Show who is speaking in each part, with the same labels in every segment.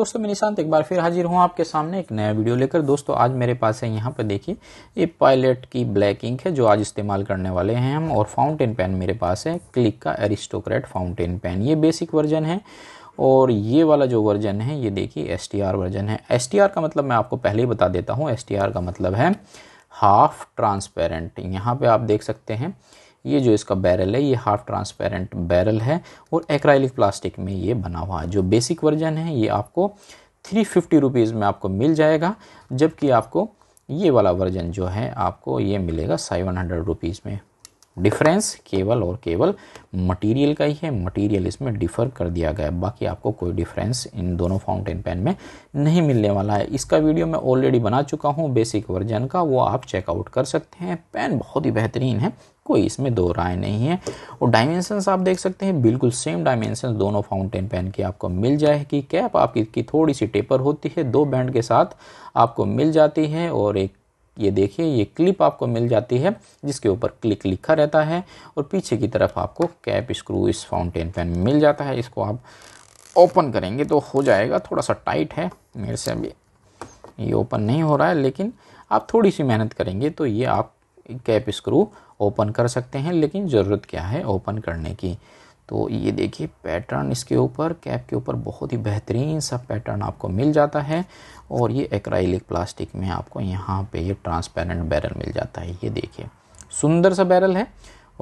Speaker 1: दोस्तों मैं निशांत एक बार फिर हाजिर हूँ आपके सामने एक नया वीडियो लेकर दोस्तों आज मेरे पास है यहाँ पर देखिए ये पायलट की ब्लैक इंक है जो आज इस्तेमाल करने वाले हैं हम और फाउंटेन पेन मेरे पास है क्लिक का एरिस्टोक्रेट फाउंटेन पेन ये बेसिक वर्जन है और ये वाला जो वर्जन है ये देखिए एस वर्जन है एस का मतलब मैं आपको पहले ही बता देता हूँ एस का मतलब है हाफ ट्रांसपेरेंट यहाँ पर आप देख सकते हैं ये जो इसका बैरल है ये हाफ ट्रांसपेरेंट बैरल है और एक्राइलिक प्लास्टिक में ये बना हुआ है जो बेसिक वर्जन है ये आपको थ्री फिफ्टी रुपीज़ में आपको मिल जाएगा जबकि आपको ये वाला वर्जन जो है आपको ये मिलेगा सेवन हंड्रेड रुपीज़ में डिफरेंस केवल और केवल मटेरियल का ही है मटेरियल इसमें डिफर कर दिया गया है बाकी आपको कोई डिफरेंस इन दोनों फाउंटेन पेन में नहीं मिलने वाला है इसका वीडियो मैं ऑलरेडी बना चुका हूँ बेसिक वर्जन का वो आप चेकआउट कर सकते हैं पेन बहुत ही बेहतरीन है कोई इसमें दो राय नहीं है और डायमेंशंस आप देख सकते हैं बिल्कुल सेम डायमेंशंस दोनों फाउंटेन पेन की आपको मिल जाएगी कैप आपकी थोड़ी सी टेपर होती है दो बैंड के साथ आपको मिल जाती है और एक ये देखिए ये क्लिप आपको मिल जाती है जिसके ऊपर क्लिक लिखा रहता है और पीछे की तरफ आपको कैप स्क्रू इस फाउंटेन पेन मिल जाता है इसको आप ओपन करेंगे तो हो जाएगा थोड़ा सा टाइट है मेरे से अभी ये ओपन नहीं हो रहा है लेकिन आप थोड़ी सी मेहनत करेंगे तो ये आप कैप स्क्रू ओपन कर सकते हैं लेकिन ज़रूरत क्या है ओपन करने की तो ये देखिए पैटर्न इसके ऊपर कैप के ऊपर बहुत ही बेहतरीन सा पैटर्न आपको मिल जाता है और ये एक्राइलिक प्लास्टिक में आपको यहाँ पे ये ट्रांसपेरेंट बैरल मिल जाता है ये देखिए सुंदर सा बैरल है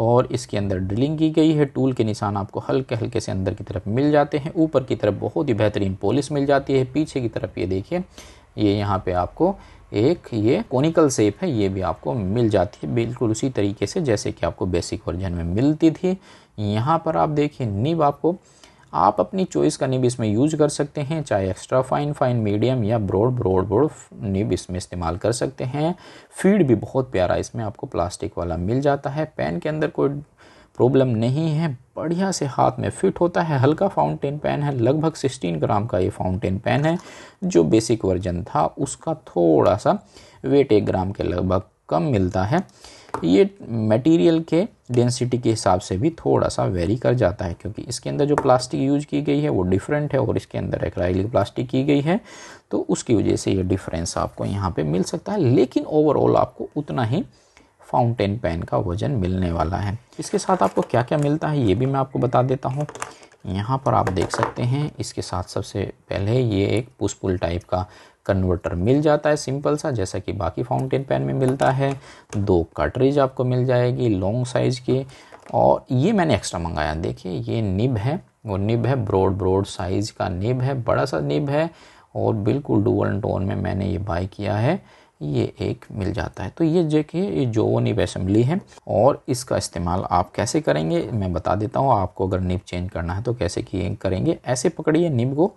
Speaker 1: और इसके अंदर ड्रिलिंग की गई है टूल के निशान आपको हल्के हल्के से अंदर की तरफ मिल जाते हैं ऊपर की तरफ बहुत ही बेहतरीन पॉलिस मिल जाती है पीछे की तरफ ये देखिए ये यहाँ पर आपको एक ये कोनिकल सेप है ये भी आपको मिल जाती है बिल्कुल उसी तरीके से जैसे कि आपको बेसिक वर्जन में मिलती थी यहाँ पर आप देखिए निब आपको आप अपनी चॉइस का निब इसमें यूज कर सकते हैं चाहे एक्स्ट्रा फाइन फाइन मीडियम या ब्रॉड ब्रोड ब्रोड निब इसमें इस्तेमाल कर सकते हैं फीड भी बहुत प्यारा इसमें आपको प्लास्टिक वाला मिल जाता है पेन के अंदर कोई प्रॉब्लम नहीं है बढ़िया से हाथ में फिट होता है हल्का फाउंटेन पेन है लगभग 16 ग्राम का ये फाउंटेन पेन है जो बेसिक वर्जन था उसका थोड़ा सा वेट एक ग्राम के लगभग कम मिलता है ये मटेरियल के डेंसिटी के हिसाब से भी थोड़ा सा वेरी कर जाता है क्योंकि इसके अंदर जो प्लास्टिक यूज की गई है वो डिफरेंट है और इसके अंदर एक्राइलिक प्लास्टिक की गई है तो उसकी वजह से ये डिफरेंस आपको यहाँ पे मिल सकता है लेकिन ओवरऑल आपको उतना ही फाउंटेन पेन का वजन मिलने वाला है इसके साथ आपको क्या क्या मिलता है ये भी मैं आपको बता देता हूँ यहाँ पर आप देख सकते हैं इसके साथ सबसे पहले ये एक पुस्पुल टाइप का कन्वर्टर मिल जाता है सिंपल सा जैसा कि बाकी फाउंटेन पेन में मिलता है दो कटरेज आपको मिल जाएगी लॉन्ग साइज़ की और ये मैंने एक्स्ट्रा मंगाया देखिए ये निब है वो निब है ब्रॉड ब्रॉड साइज़ का निब है बड़ा सा निब है और बिल्कुल डुअल टोन में मैंने ये बाई किया है ये एक मिल जाता है तो ये देखिए ये जोवनिव असम्बली है और इसका इस्तेमाल आप कैसे करेंगे मैं बता देता हूँ आपको अगर निब चेंज करना है तो कैसे किए करेंगे ऐसे पकड़िए निब को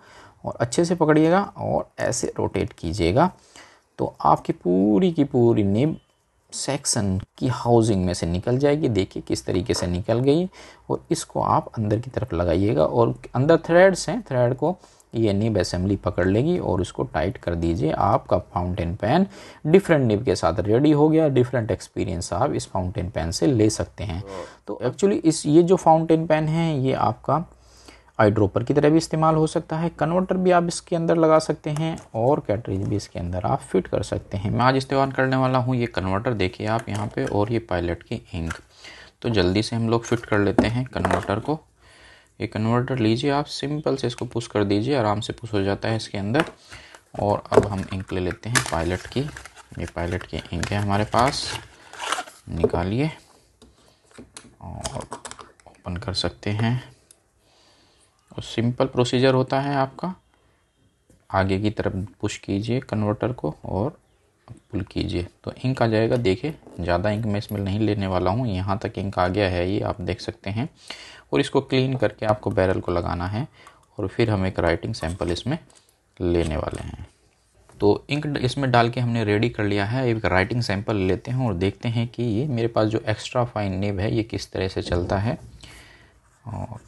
Speaker 1: और अच्छे से पकड़िएगा और ऐसे रोटेट कीजिएगा तो आपकी पूरी की पूरी निब सेक्शन की हाउसिंग में से निकल जाएगी देखिए किस तरीके से निकल गई और इसको आप अंदर की तरफ लगाइएगा और अंदर थ्रेड्स हैं थ्रेड को ये निब असेंबली पकड़ लेगी और उसको टाइट कर दीजिए आपका फाउंटेन पेन डिफरेंट निब के साथ रेडी हो गया डिफरेंट एक्सपीरियंस आप इस फाउंटेन पेन से ले सकते हैं तो एक्चुअली इस ये जो फाउंटेन पेन है ये आपका आई ड्रॉपर की तरह भी इस्तेमाल हो सकता है कन्वर्टर भी आप इसके अंदर लगा सकते हैं और कैटरेज भी इसके अंदर आप फिट कर सकते हैं मैं आज इस्तेमाल करने वाला हूँ ये कन्वर्टर देखिए आप यहाँ पे और ये पायलट की इंक तो जल्दी से हम लोग फिट कर लेते हैं कन्वर्टर को ये कन्वर्टर लीजिए आप सिंपल से इसको पुश कर दीजिए आराम से पुश हो जाता है इसके अंदर और अब हम इंक ले लेते हैं पायलट की ये पायलट की इंक है हमारे पास निकालिए और ओपन कर सकते हैं और सिंपल प्रोसीजर होता है आपका आगे की तरफ पुश कीजिए कन्वर्टर को और पुल कीजिए तो इंक आ जाएगा देखिए ज़्यादा इंक मैं इसमें नहीं लेने वाला हूँ यहाँ तक इंक आ गया है ये आप देख सकते हैं और इसको क्लीन करके आपको बैरल को लगाना है और फिर हम एक राइटिंग सैम्पल इसमें लेने वाले हैं तो इंक इसमें डाल के हमने रेडी कर लिया है एक राइटिंग सैम्पल लेते हैं और देखते हैं कि ये मेरे पास जो एक्स्ट्रा फाइन नेब है ये किस तरह से चलता है और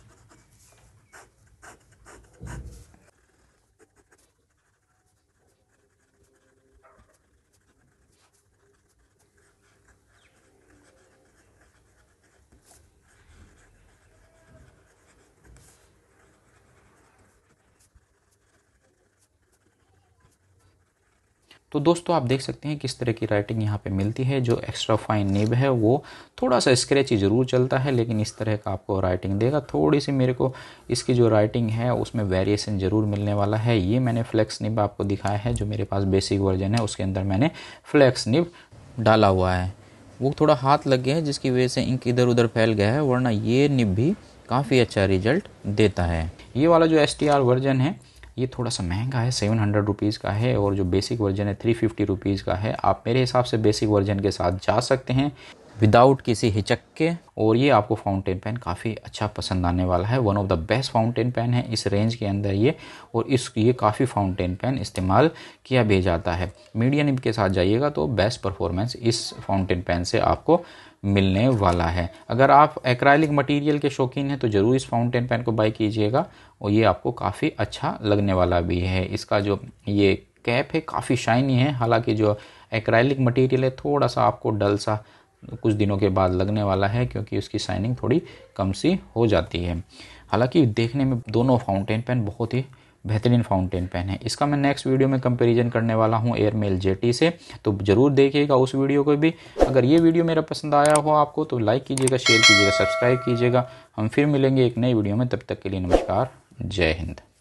Speaker 1: तो दोस्तों आप देख सकते हैं किस तरह की राइटिंग यहाँ पे मिलती है जो एक्स्ट्रा फाइन निब है वो थोड़ा सा स्क्रेची ज़रूर चलता है लेकिन इस तरह का आपको राइटिंग देगा थोड़ी सी मेरे को इसकी जो राइटिंग है उसमें वेरिएशन ज़रूर मिलने वाला है ये मैंने फ्लैक्स निब आपको दिखाया है जो मेरे पास बेसिक वर्जन है उसके अंदर मैंने फ्लैक्स निब डाला हुआ है वो थोड़ा हाथ लग गया है जिसकी वजह से इंक इधर उधर फैल गया है वरना ये निब भी काफ़ी अच्छा रिजल्ट देता है ये वाला जो एस वर्जन है ये थोड़ा सा महंगा है सेवन हंड्रेड रुपीज़ का है और जो बेसिक वर्जन है थ्री फिफ्टी रुपीज़ का है आप मेरे हिसाब से बेसिक वर्जन के साथ जा सकते हैं विदाउट किसी हिचक के और ये आपको फाउंटेन पेन काफ़ी अच्छा पसंद आने वाला है one of the best fountain pen है इस रेंज के अंदर ये और इस ये काफ़ी फाउंटेन पेन इस्तेमाल किया भी जाता है मीडिया निब के साथ जाइएगा तो बेस्ट परफॉर्मेंस इस फाउंटेन पेन से आपको मिलने वाला है अगर आप एक्राइलिक मटेरियल के शौकीन हैं तो ज़रूर इस फाउंटेन पेन को बाई कीजिएगा और ये आपको काफ़ी अच्छा लगने वाला भी है इसका जो ये कैप है काफ़ी शाइनी है हालांकि जो एक्राइलिक मटेरियल है थोड़ा सा आपको डल सा कुछ दिनों के बाद लगने वाला है क्योंकि उसकी शाइनिंग थोड़ी कम सी हो जाती है हालांकि देखने में दोनों फाउंटेन पेन बहुत ही बेहतरीन फाउंटेन पेन है इसका मैं नेक्स्ट वीडियो में कंपैरिजन करने वाला हूँ एयरमेल जेटी से तो ज़रूर देखिएगा उस वीडियो को भी अगर ये वीडियो मेरा पसंद आया हो आपको तो लाइक कीजिएगा शेयर कीजिएगा सब्सक्राइब कीजिएगा हम फिर मिलेंगे एक नई वीडियो में तब तक के लिए नमस्कार जय हिंद